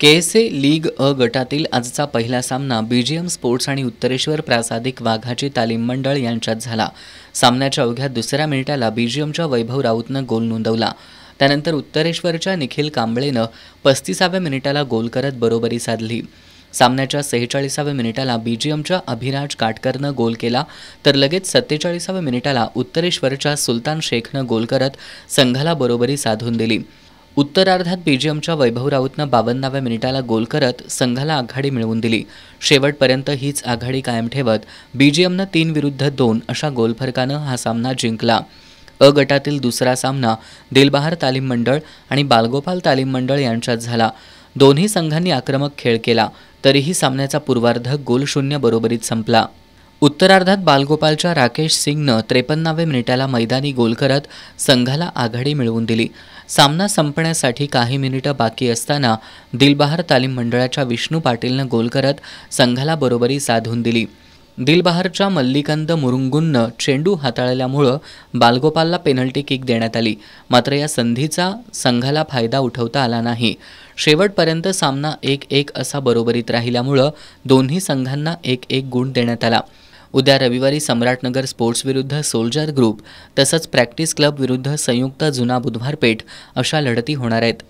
K S A league अ गटातील आजचा पहिला सामना बीजीएम स्पोर्ट्स आणि उत्तरेश्वर प्रासादिक वाघाची तालीम मंडळ यांच्यात झाला सामन्याच्या अवघ्या दुसऱ्या मिनिटाला बीजीएमच्या वैभव राऊतनं गोल नोंदवला त्यानंतर उत्तरेश्वरच्या निखिल कांबळेनं पस्तीसाव्या मिनिटाला गोल करत बरोबरी साधली सामन्याच्या सेहेचाळीसाव्या मिनिटाला बीजीएमच्या अभिराज काटकरनं गोल केला तर लगेच सत्तेचाळीसाव्या मिनिटाला उत्तरेश्वरच्या सुलतान शेखनं गोल करत संघाला बरोबरी साधून दिली उत्तरार्धात बेल्जियमच्या वैभव राऊतनं बावन्नाव्या मिनिटाला गोल करत संघाला आघाडी मिळवून दिली शेवटपर्यंत हीच आघाडी कायम ठेवत बीजीएमनं तीन विरुद्ध दोन अशा गोलफरकानं हा सामना जिंकला अ गटातील दुसरा सामना दिलबहार तालीम मंडळ आणि बालगोपाल तालीम मंडळ यांच्यात झाला दोन्ही संघांनी आक्रमक खेळ केला तरीही सामन्याचा पूर्वार्ध गोल बरोबरीत संपला उत्तरार्धात बालगोपालच्या राकेश सिंगनं त्रेपन्नाव्या मिनिटाला मैदानी गोल करत संघाला आघाडी मिळवून दिली सामना संपण्यासाठी काही मिनिटं बाकी असताना दिलबहार तालीम मंडळाच्या विष्णू पाटीलनं गोल करत संघाला बरोबरी साधून दिली दिलबहारच्या मल्लिकांत मुरुंगूंनं चेंडू हाताळल्यामुळं बालगोपालला पेनल्टी किक देण्यात आली मात्र या संधीचा संघाला फायदा उठवता आला नाही शेवटपर्यंत सामना एक एक असा बरोबरीत राहिल्यामुळं दोन्ही संघांना एक एक गुण देण्यात आला उद्या रविवारी सम्राटनगर स्पोर्ट्स विरुद्ध सोल्जर ग्रुप तसंच प्रॅक्टिस क्लब विरुद्ध संयुक्त जुना बुधवार पेठ अशा लढती होणार आहेत